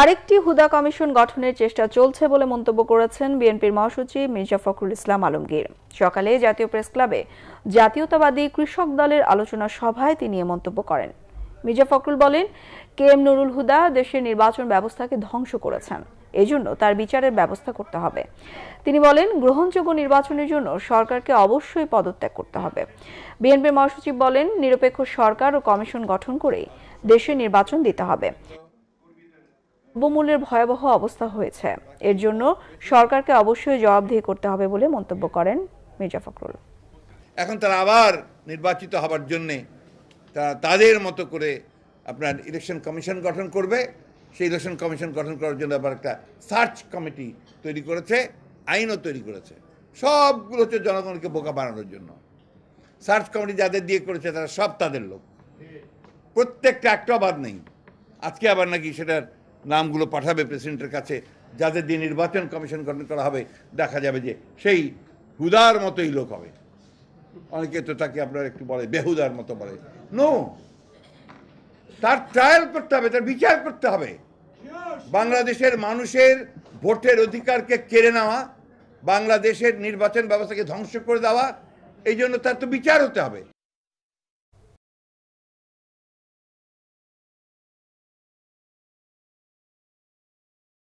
আরেকটি হুদা কমিশন গঠনের চেষ্টা চলছে বলে মন্তব্য করেছেন বিএনপির মহাসচিব মির্জা ফখরুল ইসলাম আলমগীর সকালে জাতীয় প্রেস ক্লাবে জাতীয়তাবাদী কৃষক দলের আলোচনা সভায় তিনি এ মন্তব্য করেন মির্জা ফখরুল বলেন কে এম নুরুল হুদা দেশের নির্বাচন ব্যবস্থাকে ধ্বংস করেছেন এজন্য তার বিচারের ব্যবস্থা করতে হবে তিনি বলেন গ্রহণযোগ্য নির্বাচনের জন্য সরকারকে অবশ্যই পদত্যাগ করতে হবে বিএনপির মহাসচিব বলেন নিরপেক্ষ সরকার ও কমিশন গঠন করেই দেশে নির্বাচন দিতে হবে দ্রব্যমূল্যের ভয়াবহ অবস্থা হয়েছে এর জন্য সরকারকে অবশ্যই জবাবদিহি করতে হবে বলে মন্তব্য করেন মির্জা ফখরুল এখন তারা আবার নির্বাচিত হবার জন্যে তারা তাদের মতো করে আপনার ইলেকশন কমিশন গঠন করবে সেই ইলেকশন কমিশন গঠন করার জন্য আবার একটা সার্চ কমিটি তৈরি করেছে আইনও তৈরি করেছে সবগুলো হচ্ছে জনগণকে বোকা বানানোর জন্য সার্চ কমিটি যাদের দিয়ে করেছে তারা সব তাদের লোক প্রত্যেকটা একটা বাদ নেই আজকে আবার নাকি সেটার নামগুলো পাঠাবে প্রেসিডেন্টের কাছে যাদের দিয়ে নির্বাচন কমিশন গঠন করা হবে দেখা যাবে যে সেই হুদার মতোই লোক হবে অনেকে তো তাকে আপনার একটু বলে বেহুদার মতো বলে নো তার ট্রায়াল করতে হবে তার বিচার করতে হবে বাংলাদেশের মানুষের ভোটের অধিকারকে কেড়ে নেওয়া বাংলাদেশের নির্বাচন ব্যবস্থাকে ধ্বংস করে দেওয়া এই জন্য তার তো বিচার হতে হবে